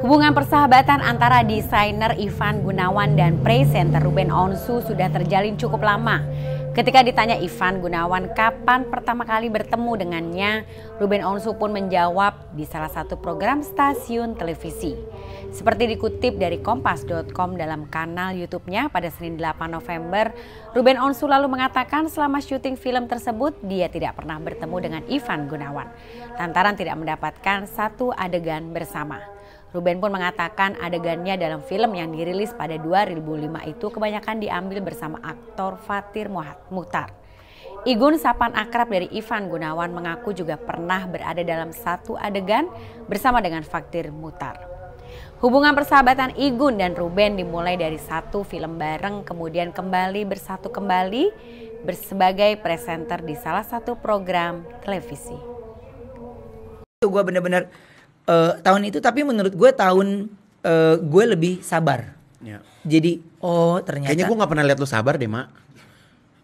Hubungan persahabatan antara desainer Ivan Gunawan dan presenter Ruben Onsu sudah terjalin cukup lama. Ketika ditanya Ivan Gunawan kapan pertama kali bertemu dengannya, Ruben Onsu pun menjawab di salah satu program stasiun televisi. Seperti dikutip dari kompas.com dalam kanal YouTube-nya pada Senin 8 November, Ruben Onsu lalu mengatakan selama syuting film tersebut dia tidak pernah bertemu dengan Ivan Gunawan lantaran tidak mendapatkan satu adegan bersama. Ruben pun mengatakan adegannya dalam film yang dirilis pada 2005 itu kebanyakan diambil bersama aktor Fatir Muhtar. Igun Sapan akrab dari Ivan Gunawan mengaku juga pernah berada dalam satu adegan bersama dengan Fatir Muhtar. Hubungan persahabatan Igun dan Ruben dimulai dari satu film bareng kemudian kembali bersatu kembali sebagai presenter di salah satu program televisi. Itu gue bener-bener uh, tahun itu tapi menurut gue tahun uh, gue lebih sabar. Ya. Jadi oh ternyata. Kayaknya gue nggak pernah lihat lo sabar deh mak.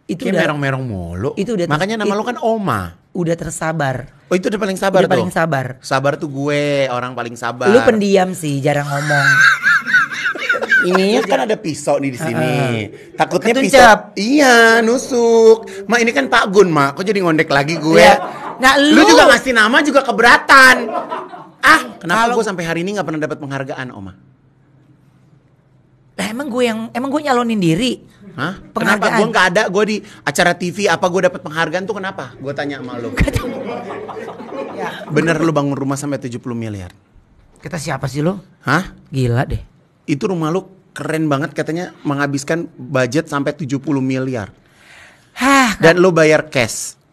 Itu Kayak udah merong-merong mulu. Itu udah makanya nama lo kan Oma. Udah tersabar. Oh itu udah paling sabar udah tuh. paling sabar. Sabar tuh gue orang paling sabar. Lu pendiam sih, jarang ngomong. ini ya kan ada pisau nih di sini. Uh, Takutnya Ketuncap. pisau. Iya, nusuk. mak ini kan Pak Gun, mak Kok jadi ngondek lagi gue? Ya. Nah, lu, lu juga ngasih nama juga keberatan. Ah, kenapa kalau... gue sampai hari ini nggak pernah dapat penghargaan, Oma? Lah emang gue yang emang gue nyalonin diri. Hah? Penghargaan. Kenapa gue nggak ada? Gue di acara TV apa gue dapat penghargaan tuh kenapa? Gue tanya sama lo. Ya. Bener lo bangun rumah sampai 70 miliar. Kita siapa sih lo? Hah? Gila deh. Itu rumah lo keren banget katanya menghabiskan budget sampai 70 miliar. Hah, Dan lo bayar cash.